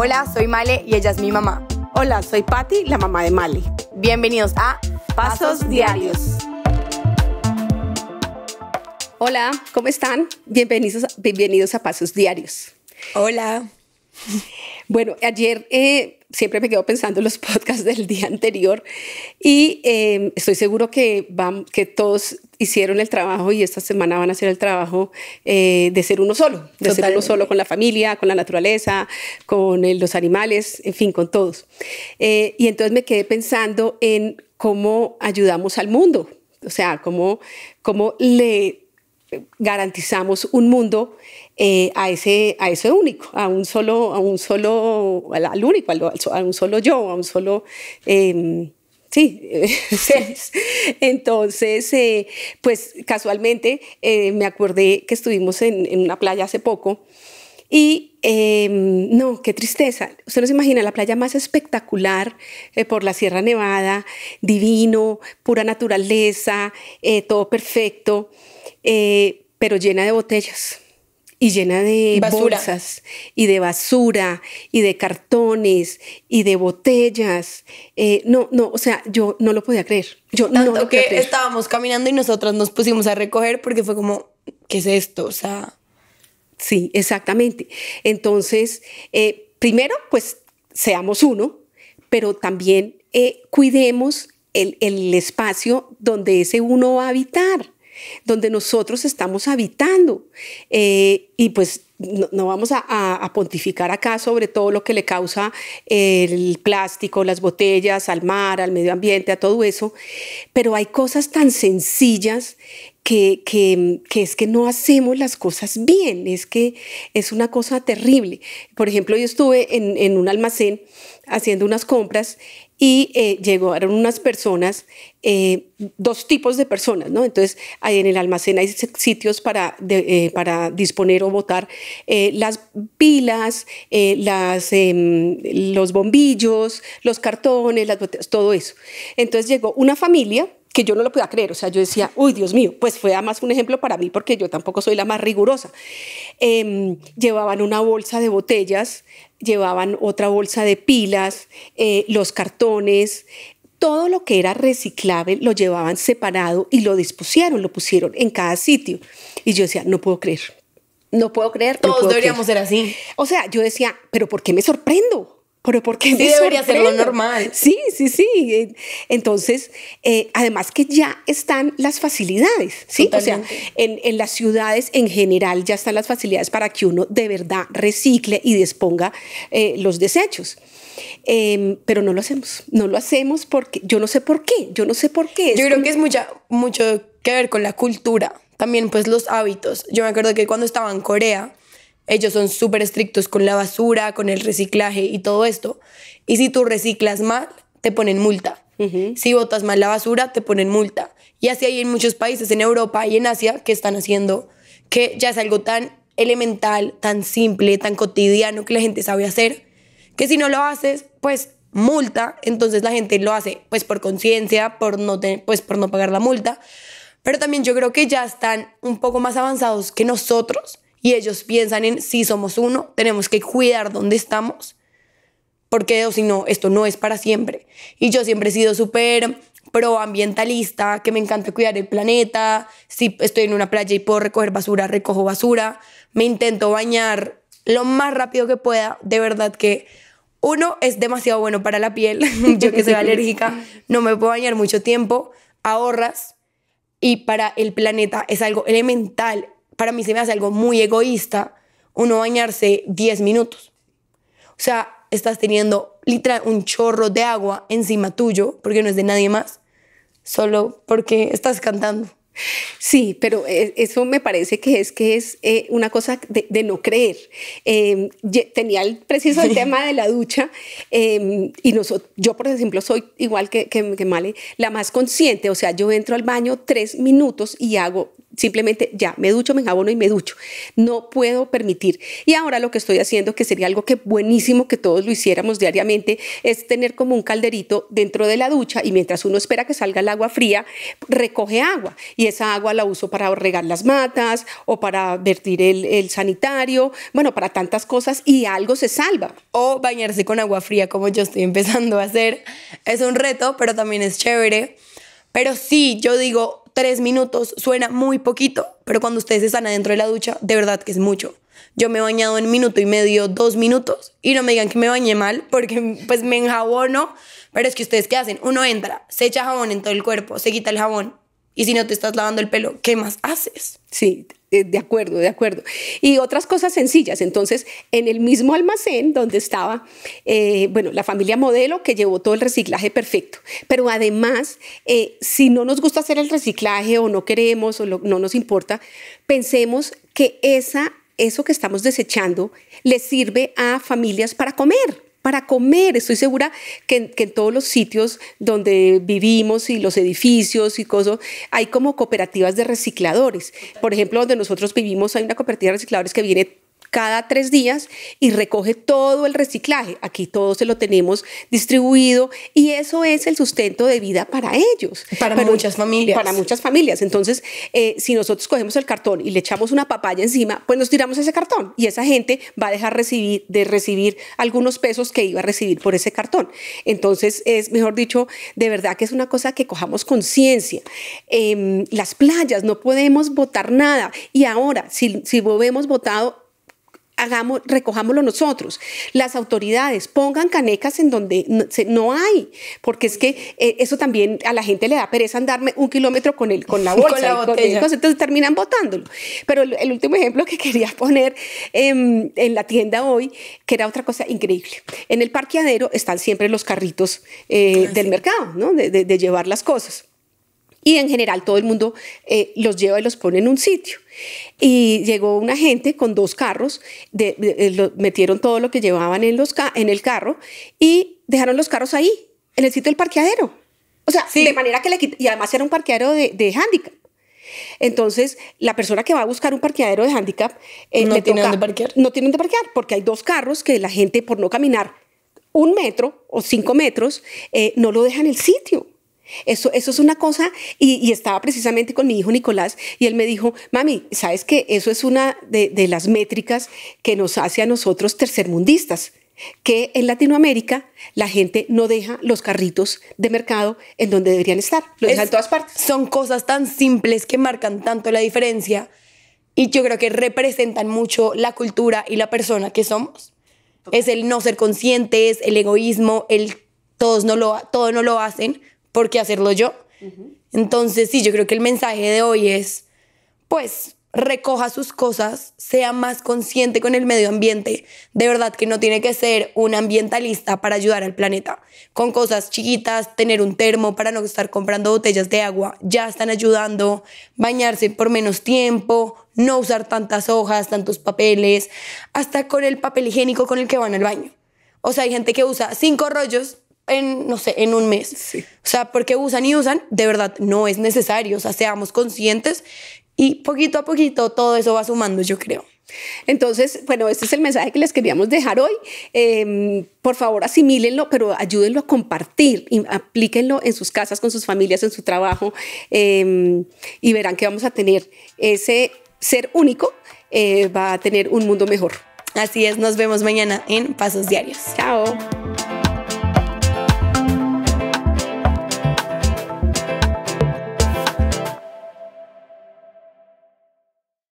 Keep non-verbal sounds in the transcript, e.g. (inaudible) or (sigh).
Hola, soy Male y ella es mi mamá. Hola, soy Patti, la mamá de Male. Bienvenidos a Pasos, Diarios. Hola, ¿cómo están? Bienvenidos, bienvenidos a Pasos Diarios. Hola. Bueno, ayer eh, siempre me quedo pensando en los (laughs) podcasts del día anterior y eh, estoy seguro que, van, que todos hicieron el trabajo y esta semana van a hacer el trabajo eh, de ser uno solo, de ser uno solo con la familia, con la naturaleza, con eh, los animales, en fin, con todos. Eh, y entonces me quedé pensando en cómo ayudamos al mundo, o sea, cómo, cómo le garantizamos un mundo a, ese, a ese único, a un solo, a un solo, al, único, a un solo yo, a un solo em, Sí, (laughs) Entonces, eh, pues casualmente eh, me acordé que estuvimos en, una playa hace poco y em, no, qué tristeza. Usted no se imagina la playa más espectacular eh, por la Sierra Nevada, divino, pura naturaleza, todo perfecto, pero llena de botellas y llena de bolsas y de basura y de cartones y de botellas. Eh, no, no, o sea, yo no lo podía creer. Yo Tanto no lo que estábamos caminando y nosotras nos pusimos a recoger porque fue como, ¿qué es esto? O sea. Sí, exactamente. Entonces, eh, primero, pues seamos uno, pero también eh, cuidemos el, el espacio donde ese uno va a habitar donde nosotros estamos habitando. Eh, y pues no, vamos a, pontificar acá sobre todo lo que le causa el plástico, las botellas, al mar, al medio ambiente, a todo eso, pero hay cosas tan sencillas que, es que no hacemos las cosas bien, es que es una cosa terrible. Por ejemplo, yo estuve en, en un almacén haciendo unas compras y eh, llegaron unas personas, eh, dos tipos de personas, ¿no? Entonces, ahí en el almacén hay sitios para, eh, para disponer o botar las pilas, las, em, los bombillos, los cartones, las botellas, todo eso. Entonces llegó una familia yo no lo podía creer. O sea, yo decía, uy, Dios mío, pues fue además un ejemplo para mí porque yo tampoco soy la más rigurosa. Em, llevaban una bolsa de botellas, llevaban otra bolsa de pilas, eh, los cartones, todo lo que era reciclable lo llevaban separado y lo dispusieron, lo pusieron en cada sitio. Y yo decía, no puedo creer. No puedo creer. Todos deberíamos ser así. O sea, yo decía, pero ¿por qué me sorprendo? pero ¿por qué? Sí, debería ser lo normal. Sí, sí, sí. Entonces, eh, además que ya están las facilidades, ¿sí? O sea, en, en, las ciudades en general ya están las facilidades para que uno de verdad recicle y disponga eh, los desechos. Em, pero no lo hacemos, no lo hacemos porque yo no sé por qué, yo no sé por qué. Yo creo que es mucho que ver con la cultura, también pues los hábitos. Yo me acuerdo que cuando estaba en Corea, ellos son súper estrictos con la basura, con el reciclaje y todo esto. Y si tú reciclas mal, te ponen multa. Si botas mal la basura, te ponen multa. Y así hay en muchos países, en Europa y en Asia, que están haciendo que ya es algo tan elemental, tan simple, tan cotidiano que la gente sabe hacer, que si no lo haces, pues multa, entonces la gente lo hace pues por conciencia, pues por no pagar la multa, pero también yo creo que ya están un poco más avanzados que nosotros y ellos piensan en si somos uno, tenemos que cuidar dónde estamos, porque o si no, esto no es para siempre. Y yo siempre he sido súper proambientalista, que me encanta cuidar el planeta, si estoy en una playa y puedo recoger basura, recojo basura, me intento bañar lo más rápido que pueda, de verdad que uno es demasiado bueno para la piel, (laughs) yo que soy alérgica, (laughs) no me puedo bañar mucho tiempo, ahorras y para el planeta es algo elemental, para mí se me hace algo muy egoísta uno bañarse 10 minutos. O sea, estás teniendo literal un chorro de agua encima tuyo, porque no es de nadie más, solo porque estás cantando. Sí, pero eh, eso me parece que es que es eh, una cosa de, no creer. Em, tenía el preciso el (laughs) tema de la ducha em, y yo por ejemplo soy igual que, que, que Male, la más consciente, o sea, yo entro al baño tres minutos y hago simplemente ya, me ducho, me jabono y me ducho. No puedo permitir. Y ahora lo que estoy haciendo, que sería algo que buenísimo que todos lo hiciéramos diariamente, es tener como un calderito dentro de la ducha y mientras uno espera que salga el agua fría, recoge agua y esa agua la uso para regar las matas o para vertir el, el sanitario, bueno, para tantas cosas y algo se salva. O bañarse con agua fría como yo estoy empezando a hacer. Es un reto, pero también es chévere. Pero sí, yo digo, tres minutos suena muy poquito, pero cuando ustedes están adentro de la ducha, de verdad que es mucho. Yo me he bañado en minuto y medio, dos minutos, y no me digan que me bañé mal, porque pues me enjabono, pero es que ustedes qué hacen? Uno entra, se echa jabón en todo el cuerpo, se quita el jabón, y si no te estás lavando el pelo, ¿qué más haces? Sí, eh, de acuerdo, de acuerdo. Y otras cosas sencillas. Entonces, en el mismo almacén donde estaba, eh, bueno, la familia modelo que llevó todo el reciclaje perfecto. Pero además, eh, si no nos gusta hacer el reciclaje o no queremos o no nos importa, pensemos que esa, eso que estamos desechando le sirve a familias para comer para comer. Estoy segura que, en todos los sitios donde vivimos y los edificios y cosas, hay como cooperativas de recicladores. Por ejemplo, donde nosotros vivimos hay una cooperativa de recicladores que viene cada tres días y recoge todo el reciclaje. Aquí todo se lo tenemos distribuido y eso es el sustento de vida para ellos. Para, muchas familias. Para muchas familias. Entonces, eh, si nosotros cogemos el cartón y le echamos una papaya encima, pues nos tiramos ese cartón y esa gente va a dejar recibir, de recibir algunos pesos que iba a recibir por ese cartón. Entonces, es, mejor dicho, de verdad que es una cosa que cojamos conciencia. Em, las playas, no podemos botar nada. Y ahora, si, si votado hagamos, recojámoslo nosotros. Las autoridades pongan canecas en donde no, hay, porque es que eh, eso también a la gente le da pereza andarme un kilómetro con, el, con la (laughs) bolsa. entonces terminan botándolo. Pero el, último ejemplo que (laughs) quería poner em, en la tienda hoy, que era otra cosa increíble. En el parqueadero están siempre los carritos eh, ah, del mercado, ¿no? de llevar las cosas y en general todo el mundo eh, los lleva y los pone en un sitio. Y llegó una gente con dos carros, eh, metieron todo lo que llevaban en, los en el carro y dejaron los carros ahí, en el sitio del parqueadero. O sea, de manera que le y además era un parqueadero de, de handicap. Entonces, la persona que va a buscar un parqueadero de handicap eh, no tiene dónde parquear. No tiene dónde parquear porque hay dos carros que la gente por no caminar un metro o cinco metros no lo deja en el sitio. Eso, es una cosa, y, estaba precisamente con mi hijo Nicolás, y él me dijo, mami, ¿sabes qué? Eso es una de, las métricas que nos hace a nosotros tercermundistas, que en Latinoamérica la gente no deja los carritos de mercado en donde deberían estar, los en todas partes. Son cosas tan simples que marcan tanto la diferencia y yo creo que representan mucho la cultura y la persona que somos. Es el no ser conscientes, el egoísmo, el todos no lo, todo no lo hacen ¿por qué hacerlo yo? Entonces, sí, yo creo que el mensaje de hoy es, pues, recoja sus cosas, sea más consciente con el medio ambiente. De verdad que no tiene que ser un ambientalista para ayudar al planeta. Con cosas chiquitas, tener un termo para no estar comprando botellas de agua, ya están ayudando, bañarse por menos tiempo, no usar tantas hojas, tantos papeles, hasta con el papel higiénico con el que van al baño. O sea, hay gente que usa cinco rollos en, no sé, en un mes. O sea, porque usan y usan, de verdad no es necesario. O sea, seamos conscientes y poquito a poquito todo eso va sumando, yo creo. Entonces, bueno, este es el mensaje que les queríamos dejar hoy. Em, por favor, asimílenlo, pero ayúdenlo a compartir, y aplíquenlo en sus casas, con sus familias, en su trabajo, em, y verán que vamos a tener ese ser único, eh, va a tener un mundo mejor. Así es, nos vemos mañana en Pasos Diarios. Chao.